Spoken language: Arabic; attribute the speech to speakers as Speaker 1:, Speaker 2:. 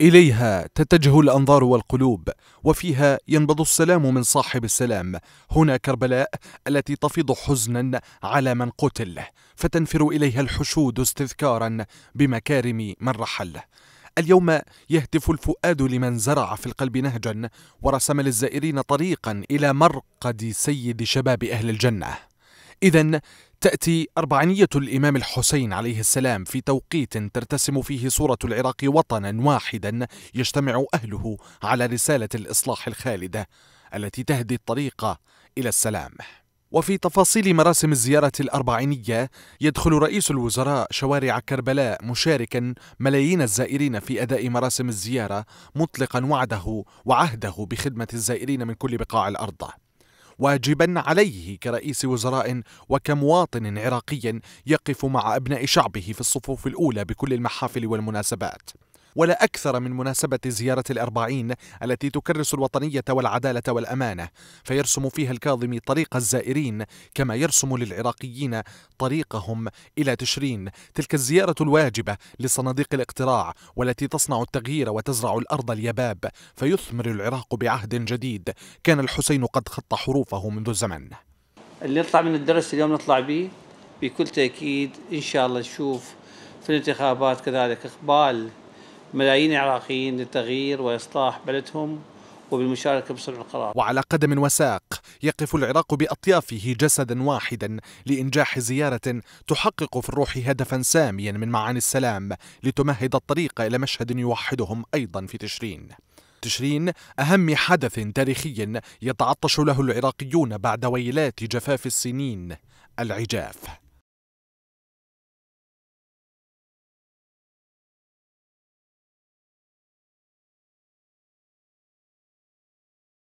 Speaker 1: إليها تتجه الأنظار والقلوب وفيها ينبض السلام من صاحب السلام هنا كربلاء التي تفيض حزنا على من قتل فتنفر إليها الحشود استذكارا بمكارم من رحل اليوم يهتف الفؤاد لمن زرع في القلب نهجا ورسم للزائرين طريقا إلى مرقد سيد شباب أهل الجنة إذا تأتي أربعينية الإمام الحسين عليه السلام في توقيت ترتسم فيه صورة العراق وطنا واحدا يجتمع أهله على رسالة الإصلاح الخالدة التي تهدي الطريق إلى السلام وفي تفاصيل مراسم الزيارة الأربعينية يدخل رئيس الوزراء شوارع كربلاء مشاركا ملايين الزائرين في أداء مراسم الزيارة مطلقا وعده وعهده بخدمة الزائرين من كل بقاع الأرض واجبا عليه كرئيس وزراء وكمواطن عراقي يقف مع أبناء شعبه في الصفوف الأولى بكل المحافل والمناسبات ولا أكثر من مناسبة زيارة الأربعين التي تكرس الوطنية والعدالة والأمانة فيرسم فيها الكاظم طريق الزائرين كما يرسم للعراقيين طريقهم إلى تشرين تلك الزيارة الواجبة لصناديق الاقتراع والتي تصنع التغيير وتزرع الأرض اليباب فيثمر العراق بعهد جديد كان الحسين قد خط حروفه منذ زمن
Speaker 2: اللي نطلع من الدرس اليوم نطلع به بكل تأكيد إن شاء الله نشوف في الانتخابات كذلك إقبال ملايين العراقيين للتغيير وإصلاح بلدهم وبالمشاركة بصنع القرار
Speaker 1: وعلى قدم وساق يقف العراق بأطيافه جسدا واحدا لإنجاح زيارة تحقق في الروح هدفا ساميا من معاني السلام لتمهد الطريق إلى مشهد يوحدهم أيضا في تشرين تشرين أهم حدث تاريخي يتعطش له العراقيون بعد ويلات جفاف السنين العجاف